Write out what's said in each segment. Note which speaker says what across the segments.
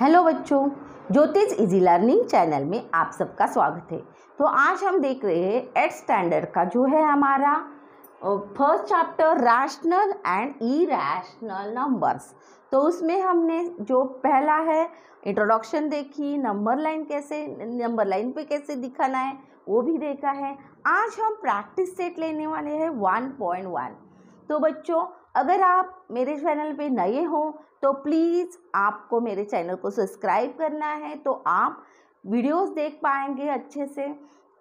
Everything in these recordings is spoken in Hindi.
Speaker 1: हेलो बच्चों ज्योतिष इजी लर्निंग चैनल में आप सबका स्वागत है तो आज हम देख रहे हैं एट स्टैंडर्ड का जो है हमारा first chapter rational and irrational numbers तो उसमें हमने जो पहला है इंट्रोडक्शन देखी नंबर लाइन कैसे नंबर लाइन पे कैसे दिखाना है वो भी देखा है आज हम प्रैक्टिस सेट लेने वाले हैं वन पॉइंट वन तो बच्चों अगर आप मेरे चैनल पे नए हो तो प्लीज़ आपको मेरे चैनल को सब्सक्राइब करना है तो आप वीडियोस देख पाएंगे अच्छे से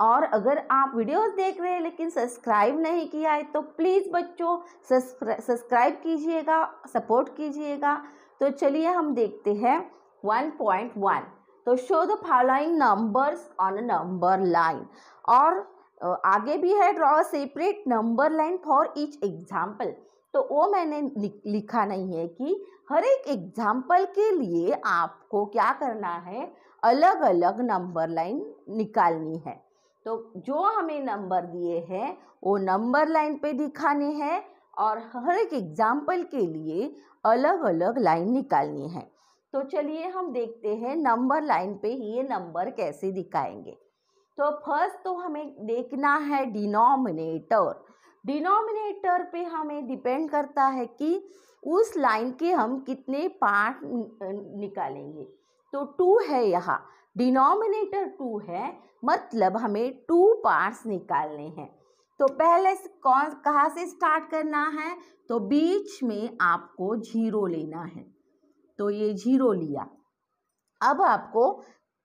Speaker 1: और अगर आप वीडियोस देख रहे हैं लेकिन सब्सक्राइब नहीं किया है तो प्लीज़ बच्चों सब्सक्राइब कीजिएगा सपोर्ट कीजिएगा तो चलिए हम देखते हैं वन तो show the following numbers on a number line और आगे भी है draw separate number line for each example तो वो मैंने लिखा नहीं है कि हर एक एग्जाम्पल के लिए आपको क्या करना है अलग अलग नंबर लाइन निकालनी है तो जो हमें नंबर दिए हैं वो नंबर लाइन पे दिखाने हैं और हर एक एग्जाम्पल के लिए अलग अलग लाइन निकालनी है तो चलिए हम देखते हैं नंबर लाइन पे ये नंबर कैसे दिखाएंगे तो फर्स्ट तो हमें देखना है डिनोमिनेटर डिनोमिनेटर पे हमें डिपेंड करता है कि उस लाइन के हम कितने पार्ट निकालेंगे तो टू है यहाँ डिनोमिनेटर टू है मतलब हमें टू पार्ट्स निकालने हैं तो पहले कौन कहाँ से स्टार्ट करना है तो बीच में आपको जीरो लेना है तो ये जीरो लिया अब आपको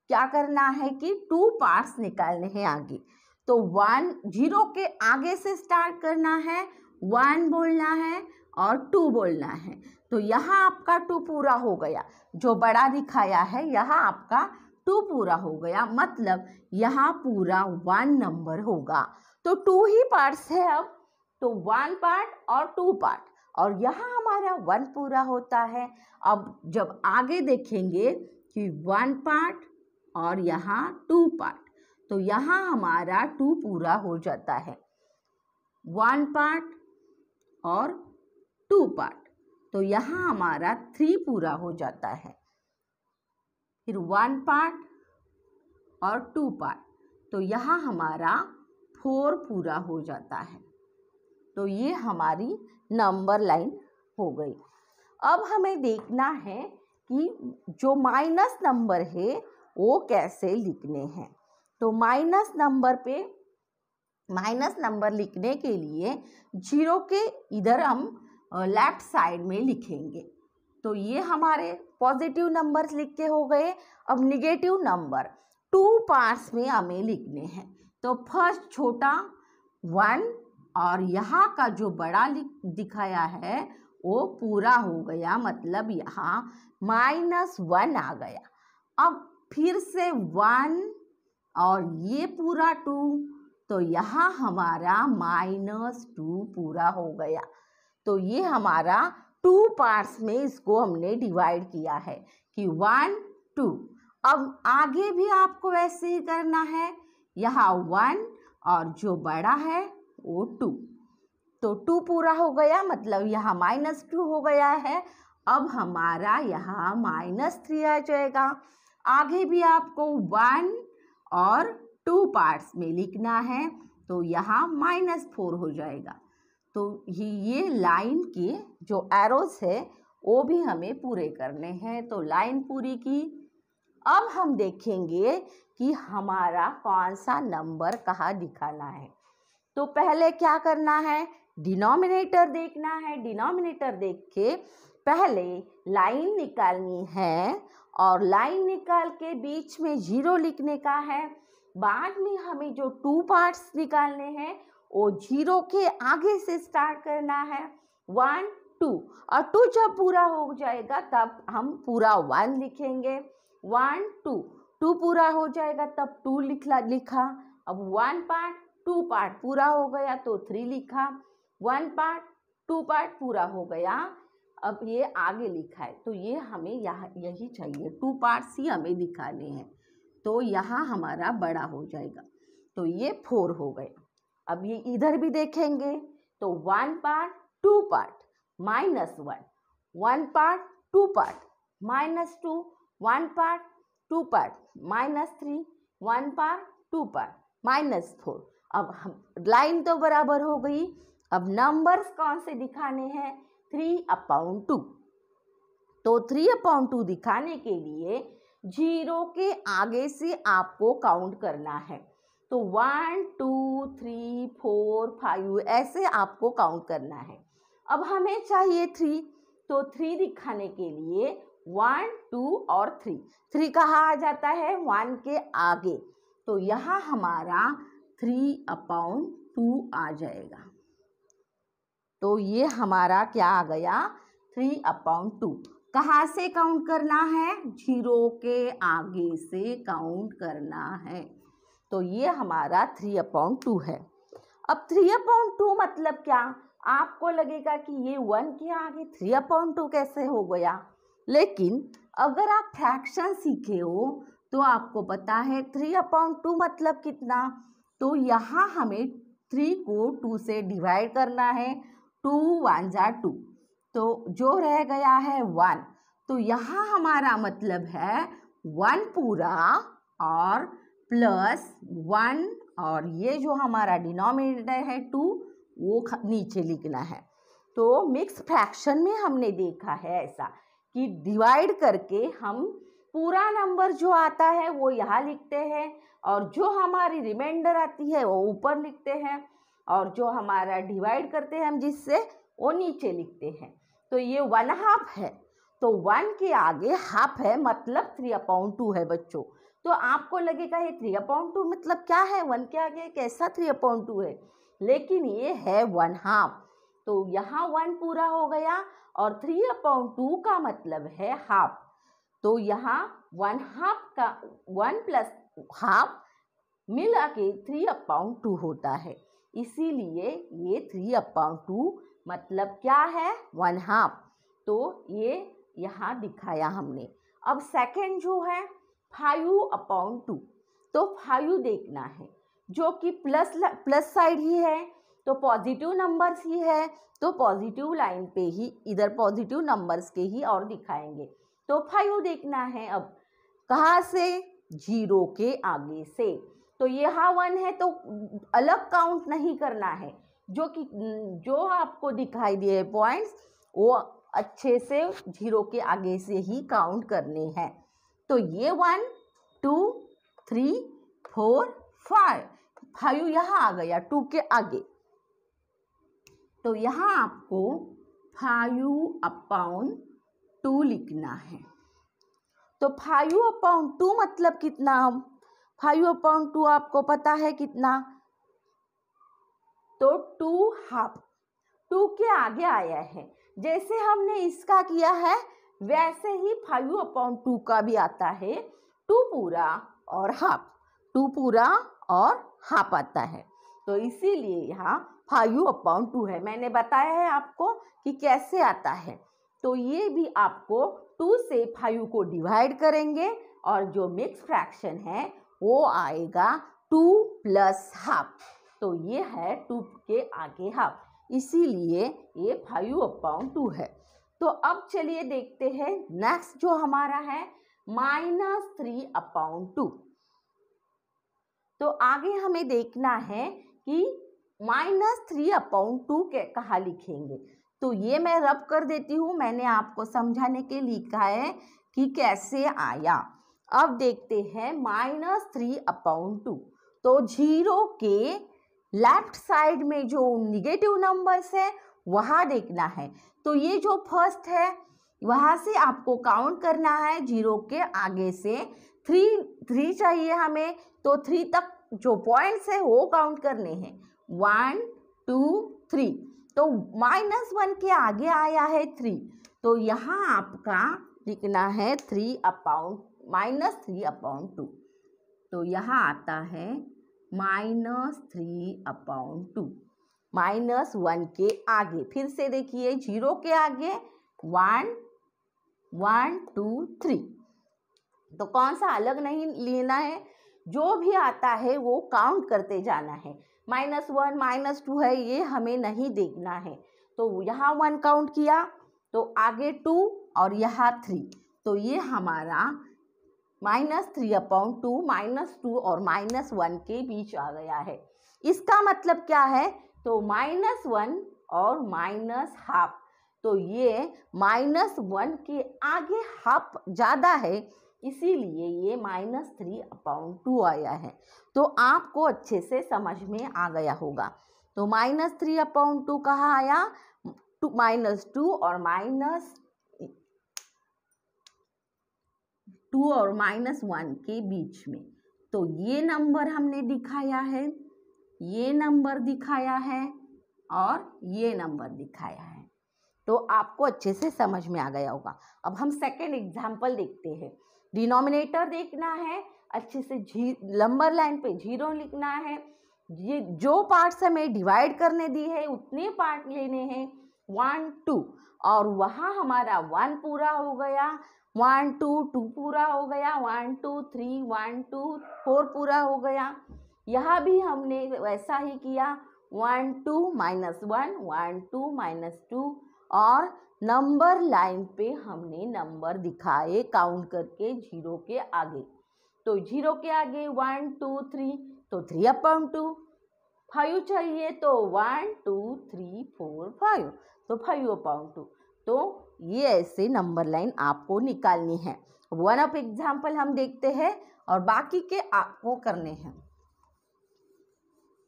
Speaker 1: क्या करना है कि टू पार्ट्स निकालने हैं आगे तो वन जीरो के आगे से स्टार्ट करना है वन बोलना है और टू बोलना है तो यहाँ आपका टू पूरा हो गया जो बड़ा दिखाया है यहाँ आपका टू पूरा हो गया मतलब यहाँ पूरा वन नंबर होगा तो टू ही पार्ट्स है अब तो वन पार्ट और टू पार्ट और यहाँ हमारा वन पूरा होता है अब जब आगे देखेंगे कि वन पार्ट और यहाँ टू पार्ट तो यहाँ हमारा टू पूरा हो जाता है वन पार्ट और टू पार्ट तो यहाँ हमारा थ्री पूरा हो जाता है फिर वन पार्ट और टू पार्ट तो यहाँ हमारा फोर पूरा हो जाता है तो ये हमारी नंबर लाइन हो गई अब हमें देखना है कि जो माइनस नंबर है वो कैसे लिखने हैं तो माइनस नंबर पे माइनस नंबर लिखने के लिए जीरो के इधर हम लेफ्ट साइड में लिखेंगे तो ये हमारे पॉजिटिव नंबर्स लिख के हो गए अब निगेटिव नंबर टू पार्ट्स में हमें लिखने हैं तो फर्स्ट छोटा वन और यहाँ का जो बड़ा दिखाया है वो पूरा हो गया मतलब यहाँ माइनस वन आ गया अब फिर से वन और ये पूरा टू तो यहाँ हमारा माइनस टू पूरा हो गया तो ये हमारा टू पार्ट्स में इसको हमने डिवाइड किया है कि वन टू अब आगे भी आपको वैसे ही करना है यहाँ वन और जो बड़ा है वो टू तो टू पूरा हो गया मतलब यहाँ माइनस टू हो गया है अब हमारा यहाँ माइनस थ्री आ जाएगा आगे भी आपको वन और टू पार्ट्स में लिखना है तो यहाँ माइनस फोर हो जाएगा तो ये लाइन के जो एरोस है वो भी हमें पूरे करने हैं तो लाइन पूरी की अब हम देखेंगे कि हमारा कौन सा नंबर कहाँ दिखाना है तो पहले क्या करना है डिनोमिनेटर देखना है डिनोमिनेटर देख के पहले लाइन निकालनी है और लाइन निकाल के बीच में जीरो लिखने का है बाद में हमें जो टू पार्ट्स निकालने हैं वो जीरो के आगे से स्टार्ट करना है वन टू और टू जब पूरा हो जाएगा तब हम पूरा वन लिखेंगे वन टू टू पूरा हो जाएगा तब टू लिखला लिखा अब वन पार्ट टू पार्ट पूरा हो गया तो थ्री लिखा वन पार्ट टू पार्ट पूरा हो गया अब ये आगे लिखा है तो ये हमें यहाँ यही चाहिए टू पार्ट्स ही हमें दिखाने हैं तो यहाँ हमारा बड़ा हो जाएगा तो ये फोर हो गए अब ये इधर भी देखेंगे तो one part two part minus one one part two part minus two one part two part minus three one part two part minus four अब हम लाइन तो बराबर हो गई अब नंबर्स कौन से दिखाने हैं थ्री अपॉन टू तो थ्री अपॉन टू दिखाने के लिए जीरो के आगे से आपको काउंट करना है तो one two three four five ऐसे आपको काउंट करना है अब हमें चाहिए थ्री तो थ्री दिखाने के लिए वन टू और थ्री थ्री कहाँ आ जाता है वन के आगे तो यहाँ हमारा थ्री अपॉन टू आ जाएगा तो ये हमारा क्या आ गया थ्री अपॉन टू कहाँ से काउंट करना है जीरो के आगे से काउंट करना है तो ये हमारा थ्री अपॉन टू है अब थ्री अपॉन टू मतलब क्या आपको लगेगा कि ये वन के आगे थ्री अपॉन टू कैसे हो गया लेकिन अगर आप फ्रैक्शन सीखे हो तो आपको पता है थ्री अपॉन टू मतलब कितना तो यहाँ हमें थ्री को टू से डिवाइड करना है टू वन ज़ा टू तो जो रह गया है वन तो यहाँ हमारा मतलब है वन पूरा और प्लस वन और ये जो हमारा डिनोमिनेटर है टू वो नीचे लिखना है तो मिक्स फ्रैक्शन में हमने देखा है ऐसा कि डिवाइड करके हम पूरा नंबर जो आता है वो यहाँ लिखते हैं और जो हमारी रिमाइंडर आती है वो ऊपर लिखते हैं और जो हमारा डिवाइड करते हैं हम जिससे वो नीचे लिखते हैं तो ये वन हाफ है तो वन के आगे हाफ है मतलब थ्री अपॉइंट टू है बच्चों तो आपको लगेगा ये थ्री अपॉइंट टू मतलब क्या है वन के आगे कैसा थ्री अपॉइंट टू है लेकिन ये है वन हाफ तो यहाँ वन पूरा हो गया और थ्री अपॉइंट टू का मतलब है हाफ तो यहाँ वन हाफ का वन प्लस हाफ मिला के थ्री अपॉइंट टू होता है इसीलिए ये थ्री अपॉन टू मतलब क्या है वन हाफ तो ये यहाँ दिखाया हमने अब सेकंड जो है फाइव अपॉन टू तो फाइव देखना है जो कि प्लस प्लस साइड ही है तो पॉजिटिव नंबर्स ही है तो पॉजिटिव लाइन पे ही इधर पॉजिटिव नंबर्स के ही और दिखाएंगे तो फाइव देखना है अब कहाँ से जीरो के आगे से तो यहाँ वन है तो अलग काउंट नहीं करना है जो कि जो आपको दिखाई दिए पॉइंट्स वो अच्छे से जीरो के आगे से ही काउंट करने हैं तो ये one two three four five five यहाँ आ गया टू के आगे तो यहाँ आपको फाइव अपाउन टू लिखना है तो फाइव अपाउन टू मतलब कितना फाइव अपॉन टू आपको पता है कितना तो टू हाफ टू के आगे आया है जैसे हमने इसका किया है वैसे ही फाइव अपॉन टू का भी आता है टू पूरा और हाफ टू पूरा और हाफ आता है तो इसीलिए यहाँ फाइव अपॉन टू है मैंने बताया है आपको कि कैसे आता है तो ये भी आपको टू से फाइव को डिवाइड करेंगे और जो मिक्स फ्रैक्शन है वो आएगा टू प्लस हाफ तो ये है टू के आगे हाफ इसीलिए ये फाइव अपॉन टू है तो अब चलिए देखते हैं नेक्स्ट जो हमारा है माइनस थ्री अपॉन टू तो आगे हमें देखना है कि माइनस थ्री अपॉन टू कहाँ लिखेंगे तो ये मैं रब कर देती हूँ मैंने आपको समझाने के लिए लिखा है कि कैसे आया अब देखते हैं माइनस थ्री अपॉन टू तो जीरो के लेफ्ट साइड में जो निगेटिव नंबर्स है वहाँ देखना है तो ये जो फर्स्ट है वहाँ से आपको काउंट करना है जीरो के आगे से थ्री थ्री चाहिए हमें तो थ्री तक जो पॉइंट्स है वो काउंट करने हैं वन टू थ्री तो माइनस वन के आगे आया है थ्री तो यहाँ आपका लिखना है three upon minus three upon two तो यहाँ आता है minus three upon two minus one के आगे फिर से देखिए जीरो के आगे वन वन टू थ्री तो कौन सा अलग नहीं लेना है जो भी आता है वो काउंट करते जाना है माइनस वन माइनस टू है ये हमें नहीं देखना है तो यहाँ वन काउंट किया तो आगे टू और यहाँ थ्री तो ये हमारा minus three upon two minus two और माइनस वन के बीच आ गया है इसका मतलब क्या है तो माइनस वन और माइनस हाफ तो ये माइनस वन के आगे हाफ ज़्यादा है इसीलिए ये माइनस थ्री अपॉन टू आया है तो आपको अच्छे से समझ में आ गया होगा तो माइनस थ्री अपॉन टू कहाँ आया माइनस टू और माइनस टू और माइनस वन के बीच में तो ये नंबर हमने दिखाया है ये नंबर दिखाया है और ये नंबर दिखाया है तो आपको अच्छे से समझ में आ गया होगा अब हम सेकेंड एग्जाम्पल देखते हैं डिनोमिनेटर देखना है अच्छे से जी लंबर लाइन पे जीरो लिखना है ये जो पार्ट्स हमें डिवाइड करने दी है उतने पार्ट लेने हैं वन टू और वहाँ हमारा वन पूरा हो गया वन टू टू पूरा हो गया one two three one two four पूरा हो गया यहाँ भी हमने वैसा ही किया one two minus one one two minus two और नंबर लाइन पे हमने नंबर दिखाए काउंट करके जीरो के आगे तो जीरो के आगे वन टू थ्री तो थ्री अपॉन टू फाइव चाहिए तो one two three four five तो फाइव अपॉन टू तो ये ऐसे नंबर लाइन आपको निकालनी है वन अप एग्जाम्पल हम देखते हैं और बाकी के आपको करने हैं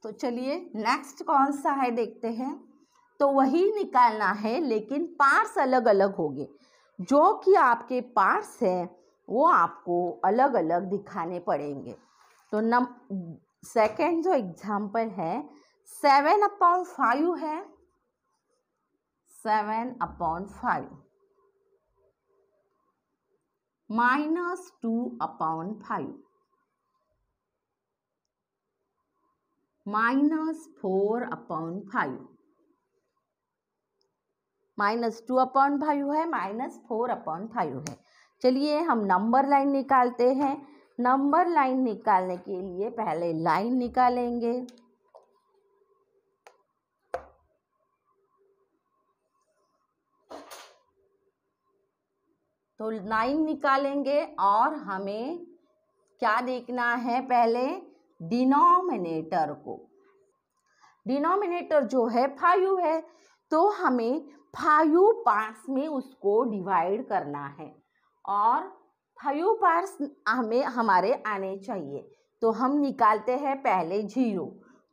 Speaker 1: तो चलिए नेक्स्ट कौन सा है देखते हैं तो वही निकालना है लेकिन पार्ट्स अलग अलग होंगे जो कि आपके पार्ट्स हैं वो आपको अलग अलग दिखाने पड़ेंगे तो नम सेकेंड जो एग्जाम्पल है सेवन अपॉन फाइव है seven upon five minus two upon five minus four upon five minus two upon five है माइनस फोर अपॉन फाइव है चलिए हम नंबर लाइन निकालते हैं नंबर लाइन निकालने के लिए पहले लाइन निकालेंगे तो नाइन निकालेंगे और हमें क्या देखना है पहले डिनोमिनेटर को डिनोमिनेटर जो है फाइव है तो हमें फाइव पार्ट्स में उसको डिवाइड करना है और फाइव पार्ट्स हमें हमारे आने चाहिए तो हम निकालते हैं पहले जीरो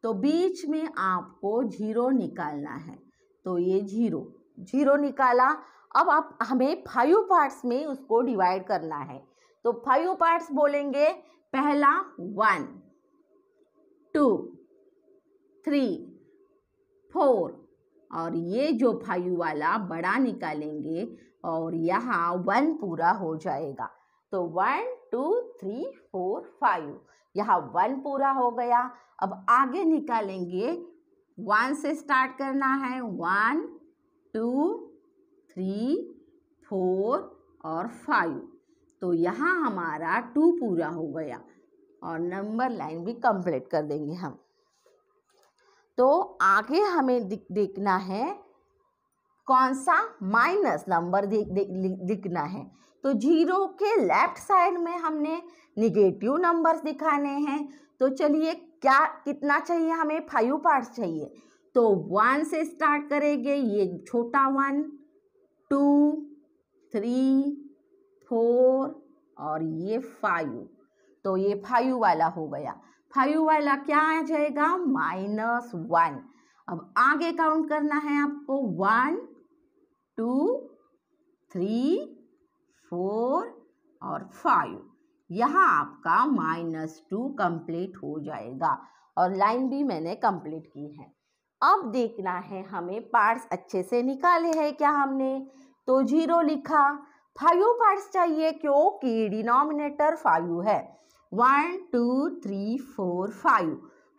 Speaker 1: तो बीच में आपको जीरो निकालना है तो ये जीरो जीरो निकाला अब आप हमें फाइव पार्ट्स में उसको डिवाइड करना है तो फाइव पार्ट्स बोलेंगे पहला वन टू थ्री फोर और ये जो फाइव वाला बड़ा निकालेंगे और यहाँ वन पूरा हो जाएगा तो one two three four five यहाँ वन पूरा हो गया अब आगे निकालेंगे वन से स्टार्ट करना है वन टू थ्री फोर और फाइव तो यहाँ हमारा टू पूरा हो गया और नंबर लाइन भी कंप्लीट कर देंगे हम तो आगे हमें देखना है कौन सा माइनस नंबर दिखना है तो जीरो के लेफ्ट साइड में हमने निगेटिव नंबर्स दिखाने हैं तो चलिए क्या कितना चाहिए हमें फाइव पार्ट्स चाहिए तो वन से स्टार्ट करेंगे ये छोटा वन टू थ्री फोर और ये फाइव तो ये फाइव वाला हो गया फाइव वाला क्या आ जाएगा माइनस वन अब आगे काउंट करना है आपको वन टू थ्री फोर और फाइव यहाँ आपका माइनस टू कंप्लीट हो जाएगा और लाइन भी मैंने कंप्लीट की है अब देखना है हमें पार्ट्स अच्छे से निकाले हैं क्या हमने तो जीरो लिखा फाइव पार्ट्स चाहिए क्योंकि डिनोमिनेटर फाइव है one two three four five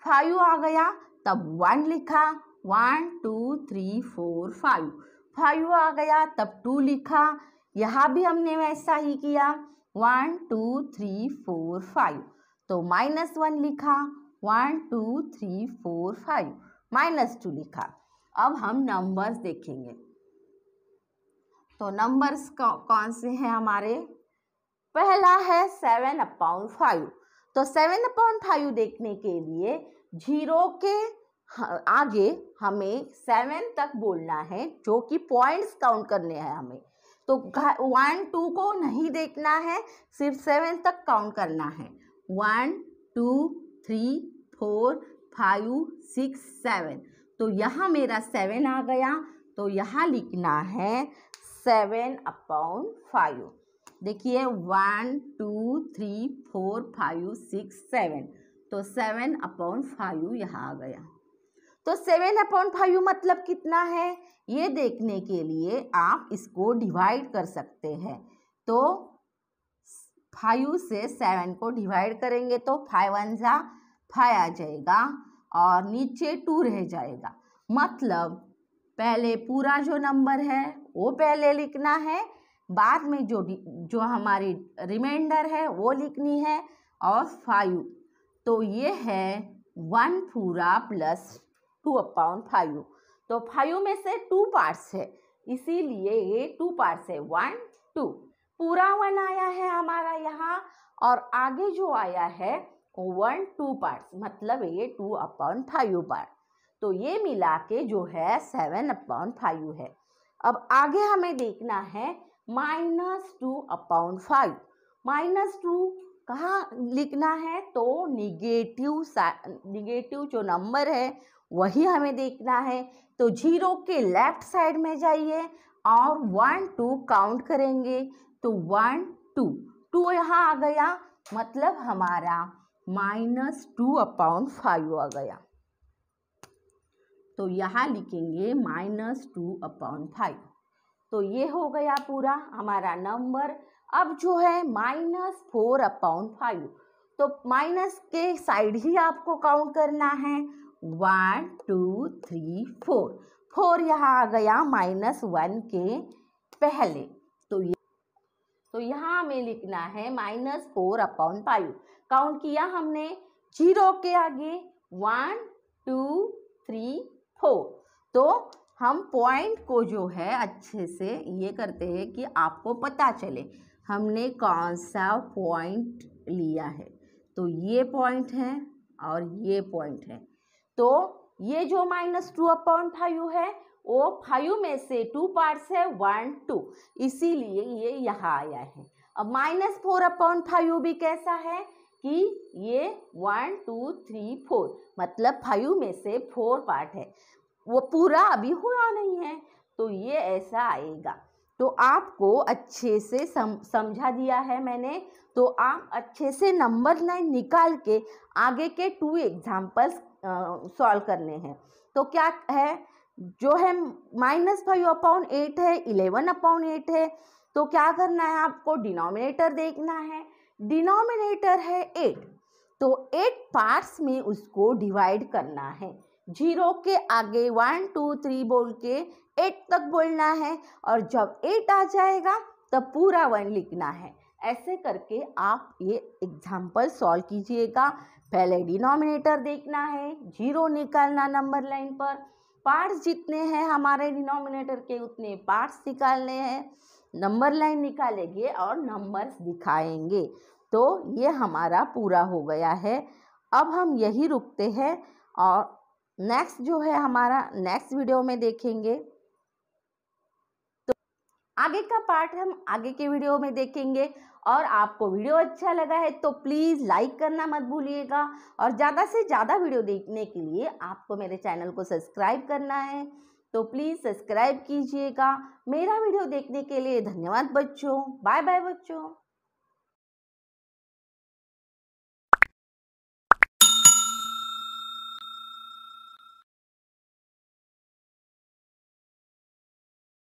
Speaker 1: five आ गया तब वन लिखा one two three four five five आ गया तब टू लिखा यहाँ भी हमने वैसा ही किया one two three four five तो माइनस वन लिखा one two three four five minus two लिखा अब हम नंबर्स देखेंगे तो नंबर्स कौन से हैं हमारे पहला है सेवन अपॉन फाइव तो सेवन अपॉन फाइव देखने के लिए जीरो के आगे हमें सेवन तक बोलना है जो कि पॉइंट्स काउंट करने हैं हमें तो वन टू को नहीं देखना है सिर्फ सेवन तक काउंट करना है one two three four five six seven तो यहाँ मेरा सेवन आ गया तो यहाँ लिखना है सेवन अपॉन फाइव देखिए one two three four five six seven तो सेवन अपॉन फाइव यहाँ आ गया तो सेवन अपॉन फाइव मतलब कितना है ये देखने के लिए आप इसको डिवाइड कर सकते हैं तो फाइव से सेवन को डिवाइड करेंगे तो फाइव वन ज़ा उठाया जाएगा और नीचे टू रह जाएगा मतलब पहले पूरा जो नंबर है वो पहले लिखना है बाद में जो जो हमारी रिमाइंडर है वो लिखनी है और फाइव तो ये है वन पूरा प्लस टू अपॉन फाइव तो फाइव में से टू पार्ट्स है इसीलिए ये टू पार्ट्स है वन टू पूरा वन आया है हमारा यहाँ और आगे जो आया है वन टू पार्ट्स मतलब ये टू अपॉन फाइव पार्ट तो ये मिला के जो है सेवन अपॉन फाइव है अब आगे हमें देखना है minus two upon five minus two कहाँ लिखना है तो निगेटिव निगेटिव जो नंबर है वही हमें देखना है तो जीरो के लेफ्ट साइड में जाइए और वन टू काउंट करेंगे तो वन टू टू यहाँ आ गया मतलब हमारा माइनस टू अपॉन फाइव आ गया तो यहाँ लिखेंगे माइनस टू अपॉन फाइव तो ये हो गया पूरा हमारा नंबर अब जो है माइनस फोर अपॉन फाइव तो माइनस के साइड ही आपको काउंट करना है one two three four four यहाँ आ गया माइनस वन के पहले तो ये तो यहाँ हमें लिखना है minus four upon five count किया हमने जीरो के आगे वन टू थ्री फोर तो हम पॉइंट को जो है अच्छे से ये करते हैं कि आपको पता चले हमने कौन सा पॉइंट लिया है तो ये पॉइंट है और ये पॉइंट है तो ये जो माइनस टू अपॉइंट फाइव है वो फाइव में से टू पार्ट्स है वन टू इसीलिए ये यहाँ आया है अब माइनस फोर अपॉइंट फाइव भी कैसा है कि ये वन टू थ्री फोर मतलब फाइव में से फोर पार्ट है वो पूरा अभी हुआ नहीं है तो ये ऐसा आएगा तो आपको अच्छे से सम समझा दिया है मैंने तो आप अच्छे से नंबर लाइन निकाल के आगे के टू एग्जाम्पल्स सॉल्व करने हैं तो क्या है जो है माइनस फाइव अपॉन एट है इलेवन अपॉन एट है तो क्या करना है आपको डिनोमिनेटर देखना है डिनोमिनेटर है एट तो एट पार्ट्स में उसको डिवाइड करना है जीरो के आगे वन टू थ्री बोल के एट तक बोलना है और जब एट आ जाएगा तब पूरा वन लिखना है ऐसे करके आप ये एग्जाम्पल सॉल्व कीजिएगा पहले डिनोमिनेटर देखना है जीरो निकालना नंबर लाइन पर पार्ट्स जितने हैं हमारे डिनोमिनेटर के उतने पार्ट्स निकालने हैं नंबर लाइन निकालेंगे और नंबर्स दिखाएंगे तो ये हमारा पूरा हो गया है अब हम यही रुकते हैं और नेक्स्ट जो है हमारा नेक्स्ट वीडियो में देखेंगे तो आगे का पार्ट हम आगे के वीडियो में देखेंगे और आपको वीडियो अच्छा लगा है तो प्लीज़ लाइक करना मत भूलिएगा और ज़्यादा से ज़्यादा वीडियो देखने के लिए आपको मेरे चैनल को सब्सक्राइब करना है तो प्लीज़ सब्सक्राइब कीजिएगा मेरा वीडियो देखने के लिए धन्यवाद बच्चों बाय बाय बच्चों